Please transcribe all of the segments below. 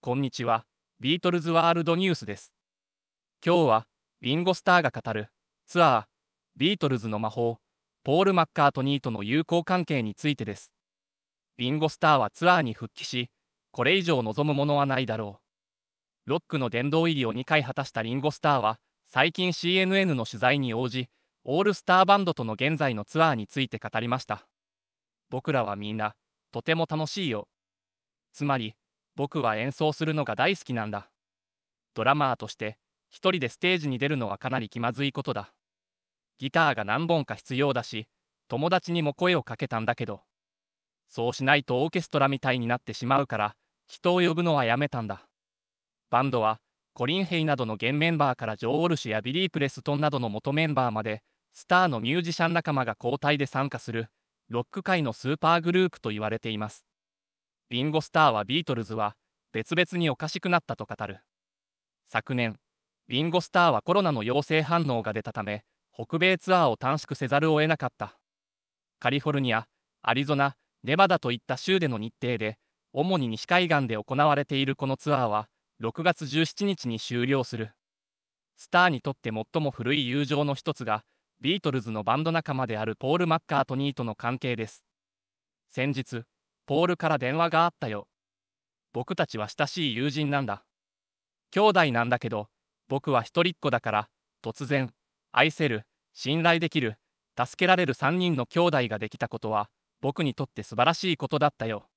こんにちは、ビートルズワールドニュースです。今日は、リンゴスターが語る、ツアー、ビートルズの魔法、ポール・マッカートニーとの友好関係についてです。リンゴスターはツアーに復帰し、これ以上望むものはないだろう。ロックの殿堂入りを2回果たしたリンゴスターは、最近 CNN の取材に応じ、オールスターバンドとの現在のツアーについて語りました。僕らはみんな、とても楽しいよ。つまり、僕は演奏するのが大好きなんだ。ドラマーとして、一人でステージに出るのはかなり気まずいことだ。ギターが何本か必要だし、友達にも声をかけたんだけど、そうしないとオーケストラみたいになってしまうから、人を呼ぶのはやめたんだ。バンドは、コリン・ヘイなどの現メンバーからジョー・オルシやビリー・プレストンなどの元メンバーまで、スターのミュージシャン仲間が交代で参加する、ロック界のスーパーグループと言われています。リンゴスターはビートルズは別々におかしくなったと語る。昨年、リンゴスターはコロナの陽性反応が出たため、北米ツアーを短縮せざるを得なかった。カリフォルニア、アリゾナ、ネバダといった州での日程で、主に西海岸で行われているこのツアーは、6月17日に終了する。スターにとって最も古い友情の一つが、ビートルズのバンド仲間であるポール・マッカートニーとの関係です。先日、ポールから電話があったよ。僕たちは親しい友人なんだ。兄弟なんだけど、僕は一人っ子だから、突然、愛せる、信頼できる、助けられる3人の兄弟ができたことは、僕にとって素晴らしいことだったよ。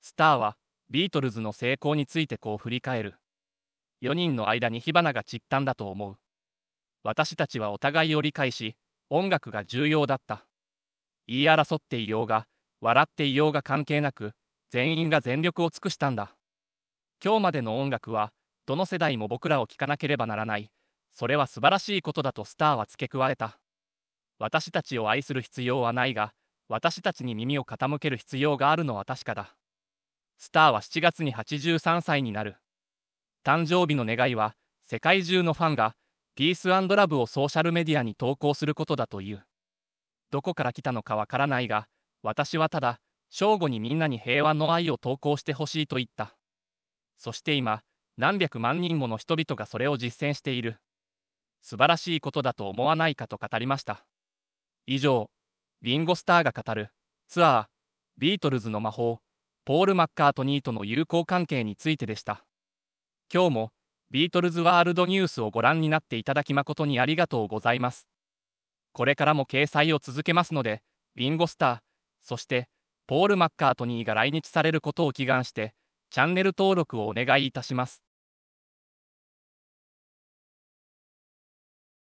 スターは、ビートルズの成功についてこう振り返る。4人の間に火花が散ったんだと思う。私たちはお互いを理解し、音楽が重要だった。言い争っていようが、笑っていようが関係なく、全員が全力を尽くしたんだ。今日までの音楽は、どの世代も僕らを聴かなければならない、それは素晴らしいことだとスターは付け加えた。私たちを愛する必要はないが、私たちに耳を傾ける必要があるのは確かだ。スターは7月に83歳になる。誕生日の願いは、世界中のファンが、ピースラブをソーシャルメディアに投稿することだという。どこから来たのかわからないが、私はただ、正午にみんなに平和の愛を投稿してほしいと言った。そして今、何百万人もの人々がそれを実践している。素晴らしいことだと思わないかと語りました。以上、リンゴスターが語る、ツアー、ビートルズの魔法、ポール・マッカートニーとの友好関係についてでした。今日も、ビートルズワールドニュースをご覧になっていただき誠にありがとうございます。これからも掲載を続けますので、リンゴスター、そして、ポール・マッカートニーが来日されることを祈願して、チャンネル登録をお願いいたします。